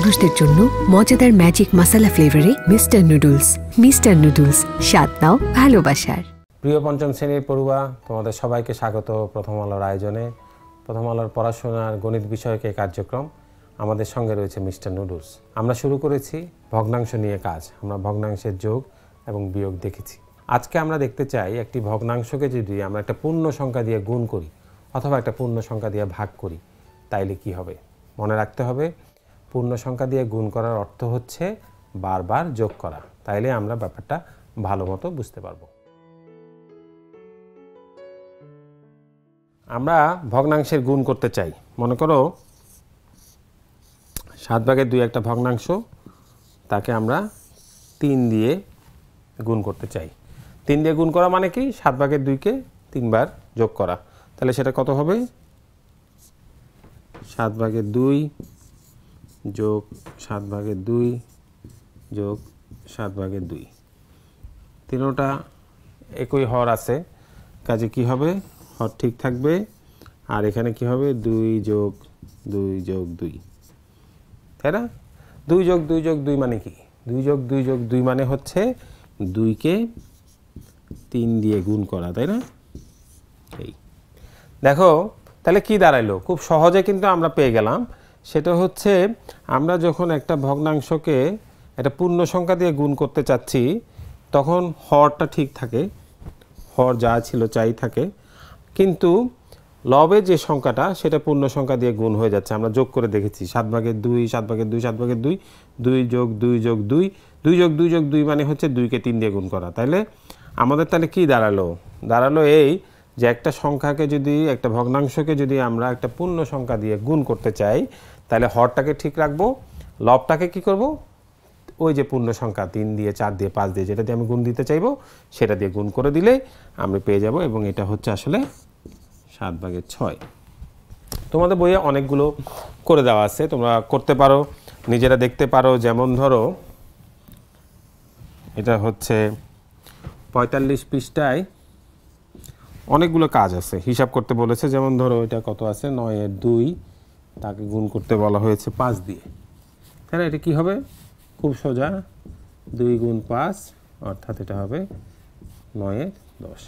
মানুষদের জন্য মজাদার ম্যাজিক মশালা ফ্লেভারে মিস্টার নুডলস মিস্টার নুডলস স্বাদ নাও ভালোবাসার প্রিয় পঞ্চম শ্রেণীর পড়ুয়া তোমাদের সবাইকে স্বাগত প্রথম আলোর আয়োজনে প্রথম আলোর পড়াশোনার গণিত বিষয়ক এই কার্যক্রম আমাদের সঙ্গে রয়েছে মিস্টার নুডলস আমরা শুরু করেছি ভগ্নাংশ নিয়ে কাজ আমরা ভগ্নাংশের যোগ এবং বিয়োগ দেখেছি আজকে আমরা দেখতে চাই একটি ভগ্নাংশকে যদি আমরা একটা পূর্ণ সংখ্যা দিয়ে গুণ করি অথবা একটা পূর্ণ সংখ্যা দিয়ে ভাগ করি তাইলে কি হবে মনে রাখতে হবে পূর্ণ সংখ্যা দিয়ে গুণ করার অর্থ হচ্ছে বারবার যোগ করা তাইলে আমরা ব্যাপারটা ভালো মতো বুঝতে পারবো আমরা ভগ্নাংশের গুণ করতে চাই মনে করো সাত ভাগের দুই একটা ভগ্নাংশ তাকে আমরা তিন দিয়ে গুণ করতে চাই তিন দিয়ে গুণ করা মানে কি সাত ভাগের দুইকে তিনবার যোগ করা তাহলে সেটা কত হবে সাত ভাগের দুই যোগ সাত ভাগে দুই যোগ সাত ভাগে দুই তিনোটা একই হর আছে কাজে কি হবে হর ঠিক থাকবে আর এখানে কি হবে দুই যোগ দুই যোগ দুই তাই না দুই যোগ দুই যোগ দুই মানে কি দুই যোগ দুই যোগ দুই মানে হচ্ছে দুইকে তিন দিয়ে গুণ করা তাই না এই দেখো তাহলে কি দাঁড়াইলো খুব সহজে কিন্তু আমরা পেয়ে গেলাম সেটা হচ্ছে আমরা যখন একটা ভগ্নাংশকে একটা পূর্ণ সংখ্যা দিয়ে গুণ করতে চাচ্ছি তখন হরটা ঠিক থাকে হর যা ছিল চাই থাকে কিন্তু লবে যে সংখ্যাটা সেটা পূর্ণ সংখ্যা দিয়ে গুণ হয়ে যাচ্ছে আমরা যোগ করে দেখেছি সাত ভাগের দুই সাত ভাগের দুই সাত ভাগের দুই দুই যোগ দুই যোগ দুই দুই যোগ দুই যোগ দুই মানে হচ্ছে দুইকে তিন দিয়ে গুণ করা তাইলে আমাদের তাহলে কি দাঁড়ালো দাঁড়ালো এই যে একটা সংখ্যাকে যদি একটা ভগ্নাংশকে যদি আমরা একটা পূর্ণ সংখ্যা দিয়ে গুণ করতে চাই তাহলে হরটাকে ঠিক রাখবো লবটাকে কি করব ওই যে পূর্ণ সংখ্যা তিন দিয়ে চার দিয়ে পাঁচ দিয়ে যেটা দিয়ে আমি গুণ দিতে চাইবো সেটা দিয়ে গুণ করে দিলে আমি পেয়ে যাব এবং এটা হচ্ছে আসলে সাত ভাগের ছয় তোমাদের বইয়ে অনেকগুলো করে দেওয়া আছে তোমরা করতে পারো নিজেরা দেখতে পারো যেমন ধরো এটা হচ্ছে পঁয়তাল্লিশ পৃষ্ঠায় অনেকগুলো কাজ আছে হিসাব করতে বলেছে যেমন ধরো এটা কত আছে নয়ের দুই তাকে গুণ করতে বলা হয়েছে পাঁচ দিয়ে তাহলে এটা কী হবে খুব সোজা দুই গুণ পাঁচ অর্থাৎ এটা হবে নয়ের দশ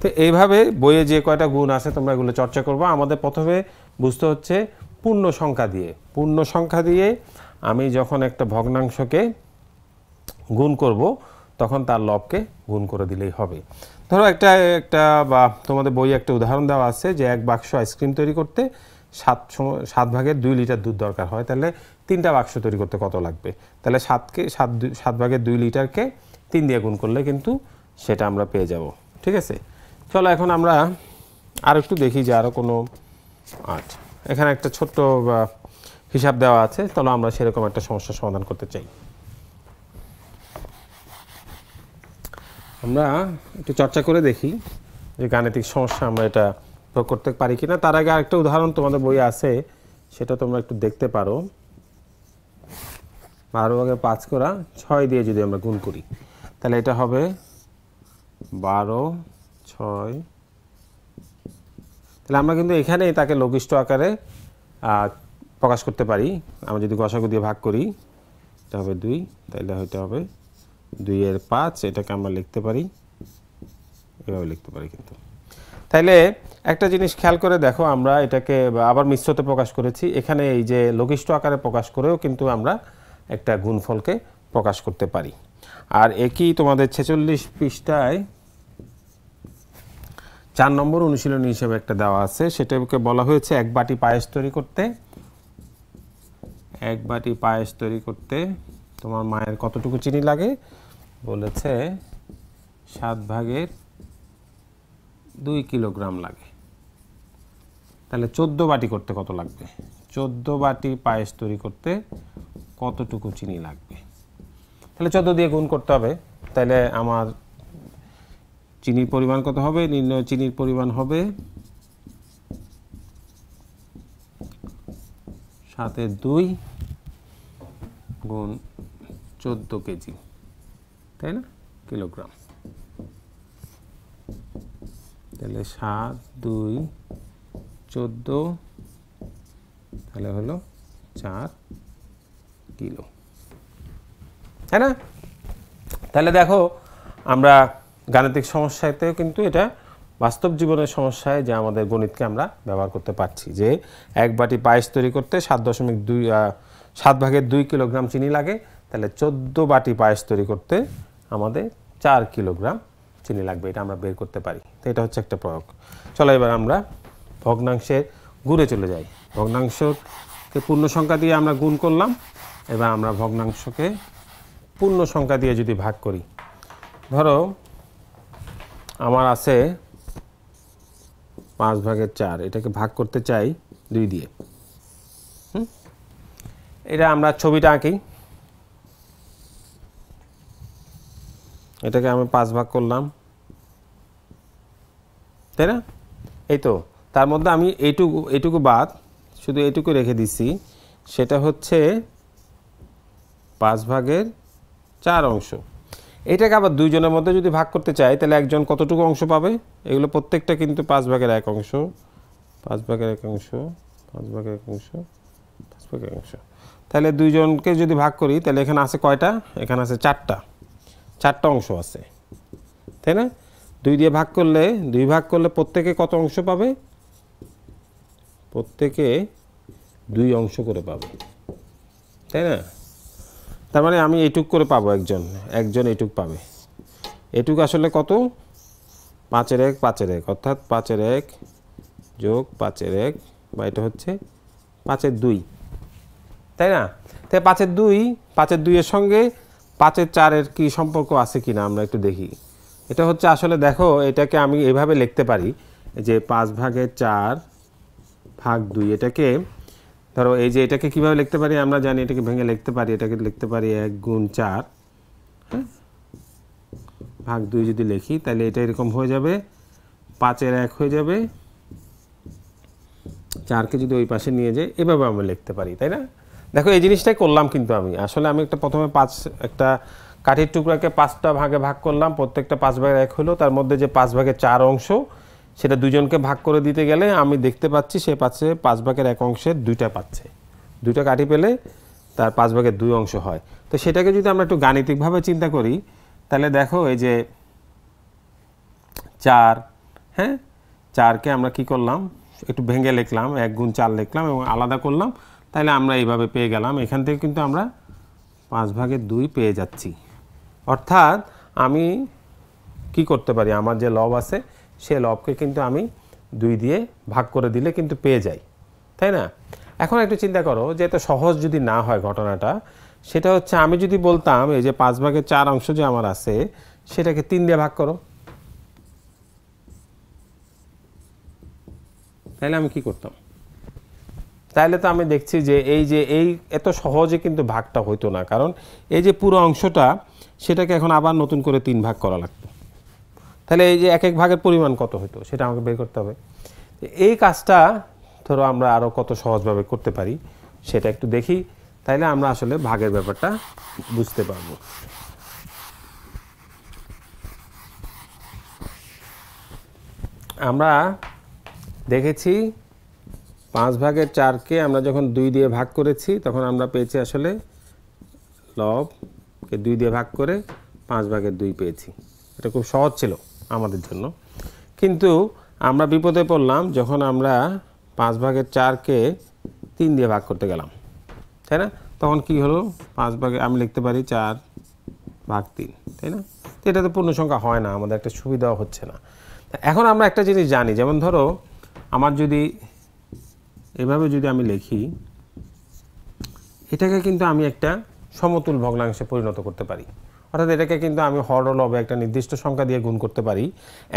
তো এইভাবে বইয়ে যে কয়টা গুণ আছে তোমরা এগুলো চর্চা করবো আমাদের প্রথমে বুঝতে হচ্ছে পূর্ণ সংখ্যা দিয়ে পূর্ণ সংখ্যা দিয়ে আমি যখন একটা ভগ্নাংশকে গুণ করব তখন তার লবকে গুণ করে দিলেই হবে ধরো একটা একটা বা তোমাদের বই একটা উদাহরণ দেওয়া আছে যে এক বাক্স আইসক্রিম তৈরি করতে সাত সাত ভাগের দুই লিটার দুধ দরকার হয় তাহলে তিনটা বাক্স তৈরি করতে কত লাগবে তাহলে সাতকে সাত সাত ভাগের দুই লিটারকে তিন দিয়ে গুণ করলে কিন্তু সেটা আমরা পেয়ে যাব ঠিক আছে চলো এখন আমরা আর একটু দেখি যে আরও কোনো আট এখানে একটা ছোট্ট হিসাব দেওয়া আছে তাহলে আমরা সেরকম একটা সমস্যার সমাধান করতে চাই আমরা একটু চর্চা করে দেখি যে গাণিতিক সমস্যা আমরা এটা প্রয়োগ করতে পারি কিনা তার আগে আরেকটা উদাহরণ তোমাদের বই আছে সেটা তোমরা একটু দেখতে পারো বারো ভাগে পাঁচ করা ছয় দিয়ে যদি আমরা গুণ করি তাহলে এটা হবে বারো ছয় তাহলে আমরা কিন্তু এখানেই তাকে লঘিষ্ঠ আকারে প্রকাশ করতে পারি আমরা যদি গসাগু দিয়ে ভাগ করি এটা হবে দুই তাহলে হয়তো হবে দুই এর পাঁচ এটাকে আমরা লিখতে পারি এভাবে লিখতে পারি কিন্তু তাইলে একটা জিনিস খেয়াল করে দেখো আমরা এটাকে আবার মিশ্রতে প্রকাশ করেছি এখানে এই যে লঘিষ্ঠ আকারে প্রকাশ করেও কিন্তু আমরা একটা গুণফলকে প্রকাশ করতে পারি আর একই তোমাদের ছেচল্লিশ পৃষ্ঠায় চার নম্বর অনুশীলনী হিসেবে একটা দেওয়া আছে সেটাকে বলা হয়েছে এক বাটি পায়েস তৈরি করতে এক বাটি পায়েস তৈরি করতে তোমার মায়ের কতটুকু চিনি লাগে বলেছে সাত ভাগের দুই কিলোগ্রাম লাগে তাহলে চোদ্দ বাটি করতে কত লাগবে চোদ্দ বাটি পায়েস তৈরি করতে কতটুকু চিনি লাগবে তাহলে চোদ্দ দিয়ে গুণ করতে হবে তাহলে আমার চিনির পরিমাণ কত হবে নির্ণয় চিনির পরিমাণ হবে সাতের দুই গুণ চোদ্দো কেজি তাই না কিলোগ্রাম তাহলে সাত দুই চোদ্দ তাহলে হলো চার কিলো তাই না তাহলে দেখো আমরা গাণিতিক সমস্যাতেও কিন্তু এটা বাস্তব জীবনের সমস্যায় যে আমাদের গণিতকে আমরা ব্যবহার করতে পারছি যে এক বাটি পায়েস তৈরি করতে সাত দশমিক দুই সাত ভাগের দুই কিলোগ্রাম চিনি লাগে তাহলে চোদ্দো বাটি পায়েস তৈরি করতে আমাদের চার কিলোগ্রাম চিনি লাগবে এটা আমরা বের করতে পারি তো এটা হচ্ছে একটা প্রয়োগ চলো এবার আমরা ভগ্নাংশের গুড়ে চলে যাই ভগ্নাংশকে পূর্ণ সংখ্যা দিয়ে আমরা গুণ করলাম এবার আমরা ভগ্নাংশকে পূর্ণ সংখ্যা দিয়ে যদি ভাগ করি ধরো আমার আছে পাঁচ ভাগের চার এটাকে ভাগ করতে চাই দুই দিয়ে এটা আমরা ছবিটা আঁকি এটাকে আমি পাঁচ ভাগ করলাম তাই না এই তো তার মধ্যে আমি এইটুকু এইটুকু বাদ শুধু এইটুকু রেখে দিছি সেটা হচ্ছে পাঁচ ভাগের চার অংশ এটাকে আবার দুইজনের মধ্যে যদি ভাগ করতে চাই তাহলে একজন কতটুকু অংশ পাবে এগুলো প্রত্যেকটা কিন্তু পাঁচ ভাগের এক অংশ পাঁচ ভাগের এক অংশ পাঁচ ভাগের এক অংশ পাঁচ ভাগের অংশ তাহলে দুইজনকে যদি ভাগ করি তাহলে এখানে আছে কয়টা এখানে আছে চারটা চারটা অংশ আছে তাই না দুই দিয়ে ভাগ করলে দুই ভাগ করলে প্রত্যেকে কত অংশ পাবে প্রত্যেকে দুই অংশ করে পাবে তাই না তার মানে আমি এটুক করে পাবো একজন একজন এটুক পাবে এটুক আসলে কত পাঁচের এক পাঁচের এক অর্থাৎ পাঁচের এক যোগ পাঁচের এক বা এটা হচ্ছে পাঁচের দুই তাই না তাই পাঁচের দুই পাঁচের দুইয়ের সঙ্গে পাঁচের চারের কি সম্পর্ক আছে কি না আমরা একটু দেখি এটা হচ্ছে আসলে দেখো এটাকে আমি এভাবে লিখতে পারি যে পাঁচ ভাগের চার ভাগ দুই এটাকে ধরো এই যে এটাকে কিভাবে লিখতে পারি আমরা জানি এটাকে ভেঙে লিখতে পারি এটাকে লিখতে পারি এক গুণ চার হ্যাঁ ভাগ দুই যদি লিখি তাহলে এটা এরকম হয়ে যাবে পাঁচের এক হয়ে যাবে চারকে যদি ওই পাশে নিয়ে যাই এভাবে আমরা লিখতে পারি তাই না দেখো এই জিনিসটাই করলাম কিন্তু আমি আসলে আমি একটা প্রথমে পাঁচ একটা কাঠের টুকরাকে পাঁচটা ভাগে ভাগ করলাম প্রত্যেকটা পাঁচ ভাগে এক হলো তার মধ্যে যে পাঁচ ভাগের চার অংশ সেটা দুজনকে ভাগ করে দিতে গেলে আমি দেখতে পাচ্ছি সে পাচ্ছে পাঁচ ভাগের এক অংশের দুইটা পাচ্ছে দুইটা কাঠি পেলে তার পাঁচ ভাগের দুই অংশ হয় তো সেটাকে যদি আমরা একটু গাণিতিকভাবে চিন্তা করি তাহলে দেখো এই যে চার হ্যাঁ চারকে আমরা কি করলাম একটু ভেঙে লিখলাম এক গুণ চার লিখলাম এবং আলাদা করলাম তাহলে আমরা এইভাবে পেয়ে গেলাম এখান থেকে কিন্তু আমরা পাঁচ ভাগে দুই পেয়ে যাচ্ছি অর্থাৎ আমি কি করতে পারি আমার যে লব আছে সে লবকে কিন্তু আমি দুই দিয়ে ভাগ করে দিলে কিন্তু পেয়ে যাই তাই না এখন একটু চিন্তা করো যে এত সহজ যদি না হয় ঘটনাটা সেটা হচ্ছে আমি যদি বলতাম এই যে পাঁচ ভাগের চার অংশ যে আমার আছে সেটাকে তিন দিয়ে ভাগ করো তাহলে আমি কি করতাম তাহলে তো আমি দেখছি যে এই যে এই এত সহজে কিন্তু ভাগটা হইতো না কারণ এই যে পুরো অংশটা সেটাকে এখন আবার নতুন করে তিন ভাগ করা লাগতো তাহলে এই যে এক এক ভাগের পরিমাণ কত হতো সেটা আমাকে বের করতে হবে এই কাজটা ধরো আমরা আরও কত সহজভাবে করতে পারি সেটা একটু দেখি তাইলে আমরা আসলে ভাগের ব্যাপারটা বুঝতে পারবো আমরা দেখেছি পাঁচ ভাগের চারকে আমরা যখন দুই দিয়ে ভাগ করেছি তখন আমরা পেয়েছি আসলে লবকে দুই দিয়ে ভাগ করে পাঁচ ভাগের দুই পেয়েছি এটা খুব সহজ ছিল আমাদের জন্য কিন্তু আমরা বিপদে পড়লাম যখন আমরা পাঁচ ভাগের চারকে তিন দিয়ে ভাগ করতে গেলাম তাই না তখন কি হলো পাঁচ ভাগে আমি লিখতে পারি চার ভাগ তিন তাই না তো এটা তো পূর্ণ সংখ্যা হয় না আমাদের একটা সুবিধাও হচ্ছে না এখন আমরা একটা জিনিস জানি যেমন ধরো আমার যদি এভাবে যদি আমি লিখি এটাকে কিন্তু আমি একটা সমতুল ভগ্নাংশে পরিণত করতে পারি অর্থাৎ এটাকে কিন্তু আমি হর লবে একটা নির্দিষ্ট সংখ্যা দিয়ে গুণ করতে পারি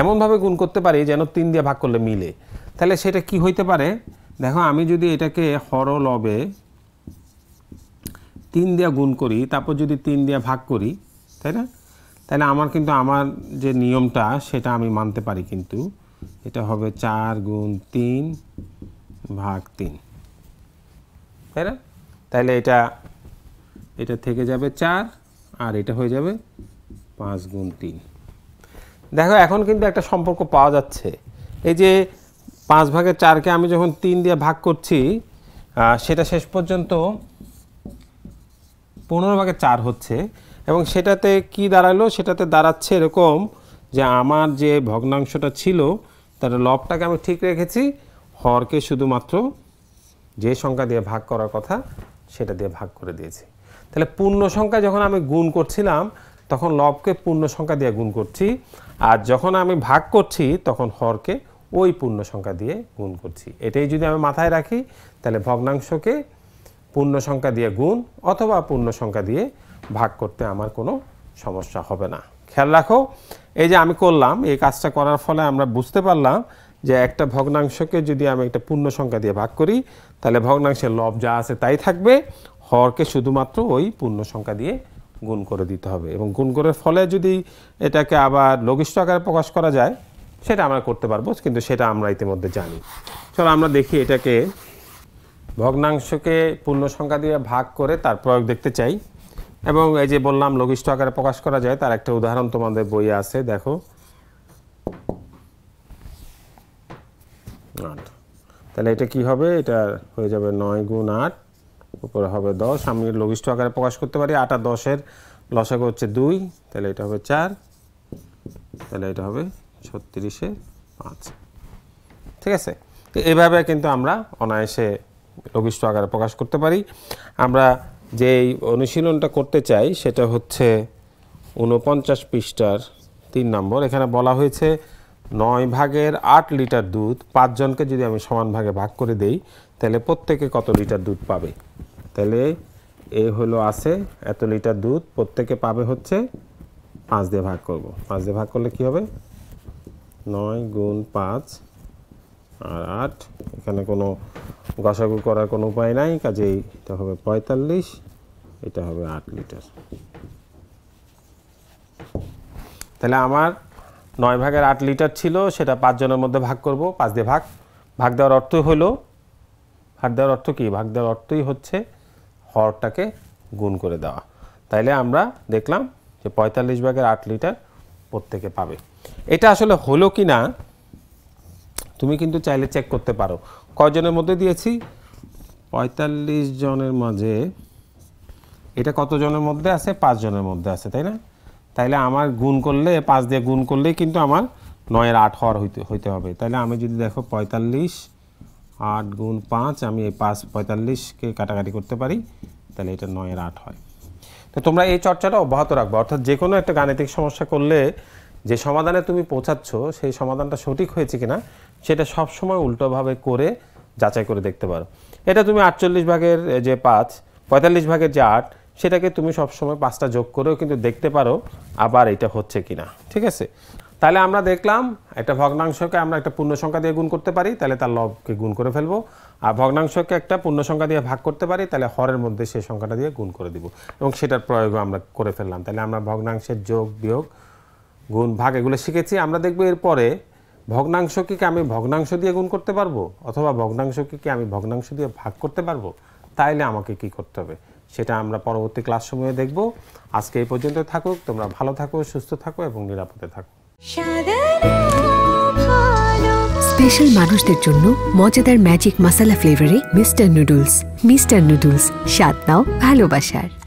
এমনভাবে গুণ করতে পারি যেন তিন দিয়ে ভাগ করলে মিলে তাহলে সেটা কি হইতে পারে দেখো আমি যদি এটাকে হর লবে তিন দিয়ে গুণ করি তারপর যদি তিন দিয়ে ভাগ করি তাই না তাহলে আমার কিন্তু আমার যে নিয়মটা সেটা আমি মানতে পারি কিন্তু এটা হবে চার গুণ তিন ভাগ তিন তাই না তাহলে এটা এটা থেকে যাবে চার আর এটা হয়ে যাবে পাঁচ গুণ তিন দেখো এখন কিন্তু একটা সম্পর্ক পাওয়া যাচ্ছে এই যে পাঁচ ভাগের চারকে আমি যখন তিন দিয়ে ভাগ করছি সেটা শেষ পর্যন্ত পনেরো ভাগে চার হচ্ছে এবং সেটাতে কি দাঁড়ালো সেটাতে দাঁড়াচ্ছে এরকম যে আমার যে ভগ্নাংশটা ছিল তার লবটাকে আমি ঠিক রেখেছি হরকে শুধুমাত্র যে সংখ্যা দিয়ে ভাগ করার কথা সেটা দিয়ে ভাগ করে দিয়েছি তাহলে পূর্ণ সংখ্যা যখন আমি গুণ করছিলাম তখন লবকে পূর্ণ সংখ্যা দিয়ে গুণ করছি আর যখন আমি ভাগ করছি তখন হরকে ওই পূর্ণ সংখ্যা দিয়ে গুণ করছি এটাই যদি আমি মাথায় রাখি তাহলে ভগ্নাংশকে পূর্ণ সংখ্যা দিয়ে গুণ অথবা পূর্ণ সংখ্যা দিয়ে ভাগ করতে আমার কোনো সমস্যা হবে না খেয়াল রাখো এই যে আমি করলাম এই কাজটা করার ফলে আমরা বুঝতে পারলাম যে একটা ভগ্নাংশকে যদি আমি একটা পূর্ণ সংখ্যা দিয়ে ভাগ করি তাহলে ভগ্নাংশের লব যা আছে তাই থাকবে হরকে শুধুমাত্র ওই পূর্ণ সংখ্যা দিয়ে গুণ করে দিতে হবে এবং গুণ করার ফলে যদি এটাকে আবার লঘিষ্ঠ আকারে প্রকাশ করা যায় সেটা আমরা করতে পারবো কিন্তু সেটা আমরা ইতিমধ্যে জানি চলো আমরা দেখি এটাকে ভগ্নাংশকে পূর্ণ সংখ্যা দিয়ে ভাগ করে তার প্রয়োগ দেখতে চাই এবং এই যে বললাম লঘিষ্ঠ আকারে প্রকাশ করা যায় তার একটা উদাহরণ তোমাদের বইয়ে আছে দেখো আট তাহলে এটা কি হবে এটা হয়ে যাবে নয় গুণ আট উপরে হবে দশ আমি লঘিষ্ঠ আকারে প্রকাশ করতে পারি আট আর দশের লসাগু হচ্ছে দুই তাহলে এটা হবে চার তাহলে এটা হবে ছত্রিশে পাঁচ ঠিক আছে তো এভাবে কিন্তু আমরা অনায়াসে লঘিষ্ঠ আকারে প্রকাশ করতে পারি আমরা যে অনুশীলনটা করতে চাই সেটা হচ্ছে ঊনপঞ্চাশ পৃষ্ঠার তিন নম্বর এখানে বলা হয়েছে নয় ভাগের আট লিটার দুধ পাঁচজনকে যদি আমি সমান ভাগে ভাগ করে দেই তাহলে প্রত্যেকে কত লিটার দুধ পাবে তাহলে এ হলো আছে এত লিটার দুধ প্রত্যেকে পাবে হচ্ছে পাঁচ দিয়ে ভাগ করব পাঁচ দিয়ে ভাগ করলে কি হবে নয় গুণ পাঁচ আর আট এখানে কোনো গসাগু করার কোনো উপায় নাই কাজেই এটা হবে পঁয়তাল্লিশ এটা হবে আট লিটার তাহলে আমার নয় ভাগের আট লিটার ছিল সেটা পাঁচজনের মধ্যে ভাগ করব পাঁচ দিয়ে ভাগ ভাগ দেওয়ার অর্থই হলো ভাগ দেওয়ার অর্থ কী ভাগ দেওয়ার অর্থই হচ্ছে হরটাকে গুণ করে দেওয়া তাইলে আমরা দেখলাম যে পঁয়তাল্লিশ ভাগের আট লিটার প্রত্যেকে পাবে এটা আসলে হলো কি না তুমি কিন্তু চাইলে চেক করতে পারো কয়জনের মধ্যে দিয়েছি পঁয়তাল্লিশ জনের মাঝে এটা কতজনের মধ্যে আছে পাঁচজনের মধ্যে আছে তাই না তাইলে আমার গুণ করলে পাঁচ দিয়ে গুণ করলে কিন্তু আমার নয়ের আট হওয়ার হইতে হইতে হবে তাইলে আমি যদি দেখো পঁয়তাল্লিশ আট গুণ পাঁচ আমি এই পাঁচ পঁয়তাল্লিশকে কাটাকাটি করতে পারি তাহলে এটা নয়ের আট হয় তো তোমরা এই চর্চাটা অব্যাহত রাখবো অর্থাৎ যে কোনো একটা গাণিতিক সমস্যা করলে যে সমাধানে তুমি পৌঁছাচ্ছ সেই সমাধানটা সঠিক হয়েছে কিনা সেটা সবসময় উল্টোভাবে করে যাচাই করে দেখতে পারো এটা তুমি আটচল্লিশ ভাগের যে পাঁচ পঁয়তাল্লিশ ভাগের যে আট সেটাকে তুমি সবসময় পাঁচটা যোগ করেও কিন্তু দেখতে পারো আবার এটা হচ্ছে কি না ঠিক আছে তাহলে আমরা দেখলাম একটা ভগ্নাংশকে আমরা একটা পূর্ণ সংখ্যা দিয়ে গুণ করতে পারি তাহলে তার লবকে গুণ করে ফেলবো আর ভগ্নাংশকে একটা পূর্ণ সংখ্যা দিয়ে ভাগ করতে পারি তাহলে হরের মধ্যে সেই সংখ্যাটা দিয়ে গুণ করে দিব এবং সেটার প্রয়োগও আমরা করে ফেললাম তাহলে আমরা ভগ্নাংশের যোগ বিয়োগ গুণ ভাগ এগুলো শিখেছি আমরা দেখবো এরপরে ভগ্নাংশকে কি আমি ভগ্নাংশ দিয়ে গুণ করতে পারবো অথবা ভগ্নাংশকে কি আমি ভগ্নাংশ দিয়ে ভাগ করতে পারবো তাইলে আমাকে কি করতে হবে সেটা আমরা পরবর্তী ক্লাস সময়ে দেখব আজকে এই পর্যন্ত থাকুক তোমরা ভালো থাকো সুস্থ থাকো এবং নিরাপদে থাকো স্পেশাল মানুষদের জন্য মজাদার ম্যাজিক মশালা ফ্লেভারে মিস্টার নুডলস মিস্টার নুডলস স্বাদ নাও ভালোবাসার